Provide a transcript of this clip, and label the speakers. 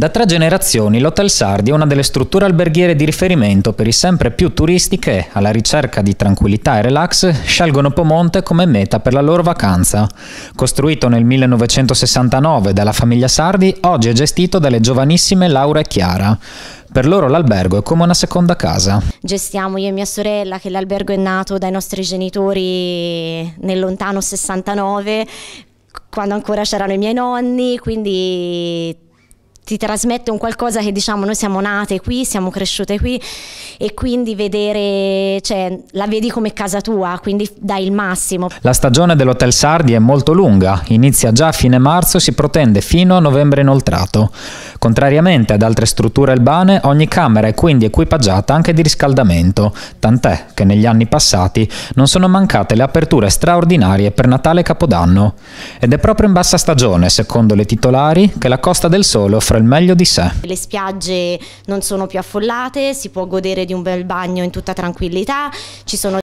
Speaker 1: Da tre generazioni l'Hotel Sardi è una delle strutture alberghiere di riferimento per i sempre più turisti che, alla ricerca di tranquillità e relax, scelgono Pomonte come meta per la loro vacanza. Costruito nel 1969 dalla famiglia Sardi, oggi è gestito dalle giovanissime Laura e Chiara. Per loro l'albergo è come una seconda casa.
Speaker 2: Gestiamo io e mia sorella che l'albergo è nato dai nostri genitori nel lontano 69, quando ancora c'erano i miei nonni, quindi ti trasmette un qualcosa che diciamo noi siamo nate qui, siamo cresciute qui e quindi vedere, cioè la vedi come casa tua, quindi dai il massimo.
Speaker 1: La stagione dell'Hotel Sardi è molto lunga, inizia già a fine marzo e si protende fino a novembre inoltrato. Contrariamente ad altre strutture urbane, ogni camera è quindi equipaggiata anche di riscaldamento, tant'è che negli anni passati non sono mancate le aperture straordinarie per Natale e Capodanno. Ed è proprio in bassa stagione, secondo le titolari, che la Costa del Sole offre il meglio di sé.
Speaker 2: Le spiagge non sono più affollate, si può godere di un bel bagno in tutta tranquillità, ci sono